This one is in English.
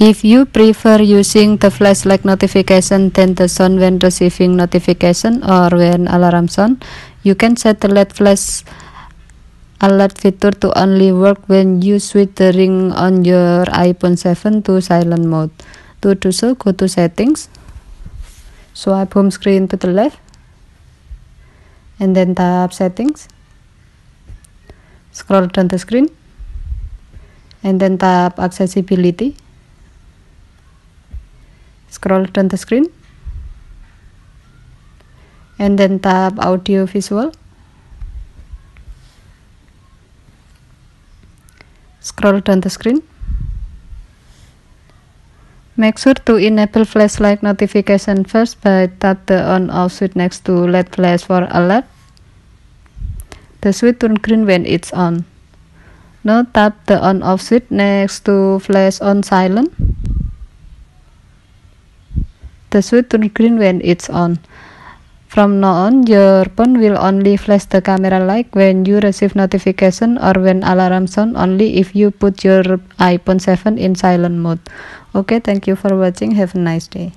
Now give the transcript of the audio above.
If you prefer using the flashlight notification than the sound when receiving notification or when alarm sound, you can set the LED flash alert feature to only work when you switch the ring on your iPhone 7 to silent mode. To do so, go to settings, swipe home screen to the left, and then tap settings, scroll down the screen, and then tap accessibility scroll it on the screen and then tap audio visual scroll it on the screen Make sure to enable flashlight notification first by tap the on off switch next to LED flash for alert. The switch turn green when it's on. Now tap the on off switch next to flash on silent the switch turns green when it's on. From now on, your phone will only flash the camera light when you receive notification or when alarm sound only if you put your iPhone 7 in silent mode. Okay, thank you for watching. Have a nice day.